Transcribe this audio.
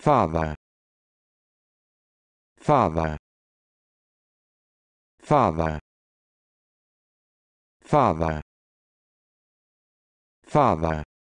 father father father father father